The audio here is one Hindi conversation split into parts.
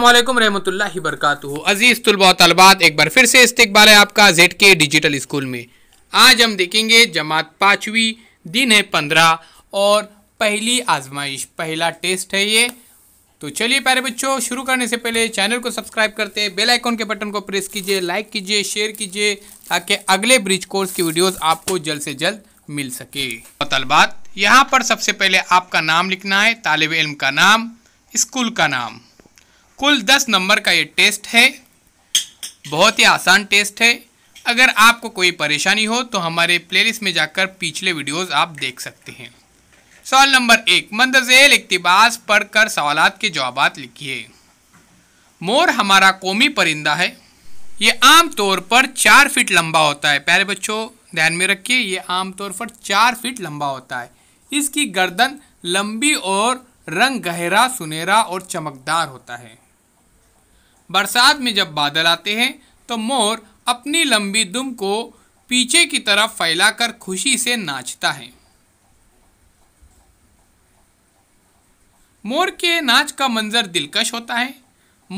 रहमतुल्लाहि अजीज़ तलबा तलबात एक बार फिर से इस्तकबाल है आपका जेड के डिजिटल स्कूल में आज हम देखेंगे जमात पाँचवीं दिन है पंद्रह और पहली आजमाइश पहला टेस्ट है ये तो चलिए प्यारे बच्चों शुरू करने से पहले चैनल को सब्सक्राइब करते हैं बेल आइकॉन के बटन को प्रेस कीजिए लाइक कीजिए शेयर कीजिए ताकि अगले ब्रिज कोर्स की वीडियोज आपको जल्द से जल्द मिल सके तलबात यहाँ पर सबसे पहले आपका नाम लिखना है तालब इल्म का नाम स्कूल का नाम कुल दस नंबर का ये टेस्ट है बहुत ही आसान टेस्ट है अगर आपको कोई परेशानी हो तो हमारे प्लेलिस्ट में जाकर पिछले वीडियोस आप देख सकते हैं सवाल नंबर एक मंदजेल इकतबास पढ़कर सवाल के जवाब लिखिए मोर हमारा कौमी परिंदा है ये आम तौर पर चार फीट लंबा होता है पहले बच्चों ध्यान में रखिए ये आम तौर पर चार फीट लंबा होता है इसकी गर्दन लंबी और रंग गहरा सुनहरा और चमकदार होता है बरसात में जब बादल आते हैं तो मोर अपनी लंबी दुम को पीछे की तरफ फैलाकर खुशी से नाचता है मोर के नाच का मंजर दिलकश होता है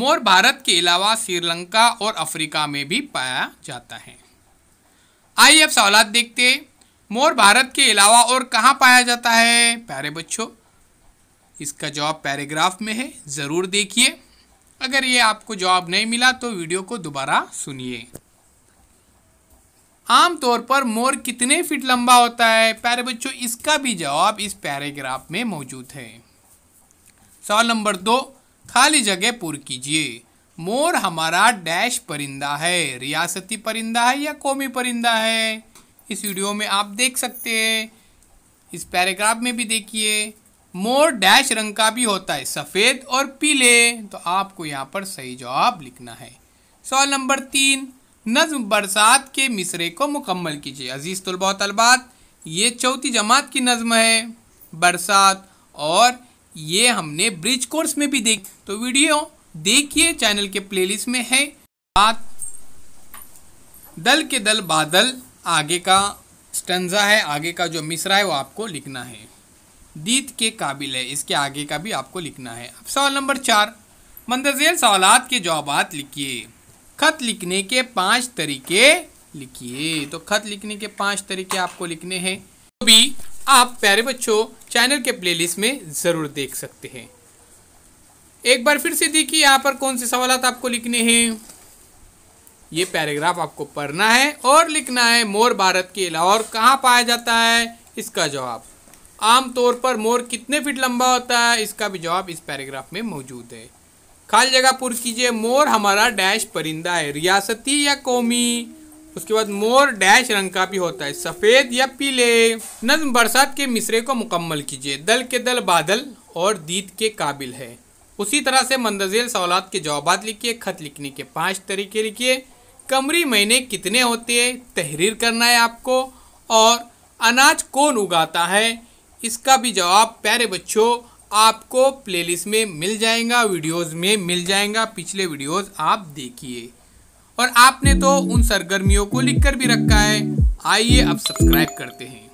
मोर भारत के अलावा श्रीलंका और अफ्रीका में भी पाया जाता है आइए अब सवाल देखते हैं मोर भारत के अलावा और कहाँ पाया जाता है प्यारे बच्चों इसका जवाब पैराग्राफ में है ज़रूर देखिए अगर ये आपको जवाब नहीं मिला तो वीडियो को दोबारा सुनिए आमतौर पर मोर कितने फीट लंबा होता है प्यारे बच्चों इसका भी जवाब इस पैराग्राफ में मौजूद है सवाल नंबर दो खाली जगह पूर कीजिए मोर हमारा डैश परिंदा है रियासती परिंदा है या कौमी परिंदा है इस वीडियो में आप देख सकते हैं इस पैराग्राफ में भी देखिए मोर डैश रंग का भी होता है सफ़ेद और पीले तो आपको यहाँ पर सही जवाब लिखना है सवाल नंबर तीन नज्म बरसात के मिसरे को मुकम्मल कीजिए अजीज़ तलबा तलबात ये चौथी जमात की नज़म है बरसात और ये हमने ब्रिज कोर्स में भी देख तो वीडियो देखिए चैनल के प्लेलिस्ट में है बात दल के दल बादल आगे का स्टंजा है आगे का जो मिसरा है वो आपको लिखना है दीद के काबिल है इसके आगे का भी आपको लिखना है अब सवाल नंबर चार मंदरजेल सवालत के जवाब लिखिए खत लिखने के पांच तरीके लिखिए तो खत लिखने के पांच तरीके आपको लिखने हैं तो भी आप प्यारे बच्चों चैनल के प्लेलिस्ट में ज़रूर देख सकते हैं एक बार फिर से देखिए यहाँ पर कौन से सवाल आपको लिखने हैं ये पैराग्राफ आपको पढ़ना है और लिखना है मोर भारत के अलावा और कहाँ पाया जाता है इसका जवाब आमतौर पर मोर कितने फीट लंबा होता है इसका भी जवाब इस पैराग्राफ में मौजूद है खाली जगह पूर्व कीजिए मोर हमारा डैश परिंदा है रियासती या कौमी उसके बाद मोर डैश रंग का भी होता है सफ़ेद या पीले नज्म बरसात के मिसरे को मुकम्मल कीजिए दल के दल बादल और दीद के काबिल है उसी तरह से मंदजेल सवालत के जवाब लिखिए खत लिखने के पाँच तरीके लिखिए कमरी महीने कितने होते हैं तहरीर करना है आपको और अनाज कौन उगाता है इसका भी जवाब प्यारे बच्चों आपको प्लेलिस्ट में मिल जाएगा वीडियोस में मिल जाएगा पिछले वीडियोस आप देखिए और आपने तो उन सरगर्मियों को लिख कर भी रखा है आइए अब सब्सक्राइब करते हैं